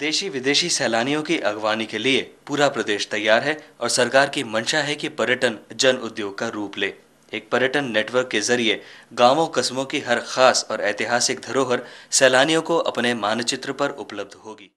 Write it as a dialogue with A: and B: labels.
A: देशी विदेशी सैलानियों की अगवानी के लिए पूरा प्रदेश तैयार है और सरकार की मंशा है कि पर्यटन जन उद्योग का रूप ले एक पर्यटन नेटवर्क के जरिए गांवों कस्बों की हर खास और ऐतिहासिक धरोहर सैलानियों को अपने मानचित्र पर उपलब्ध होगी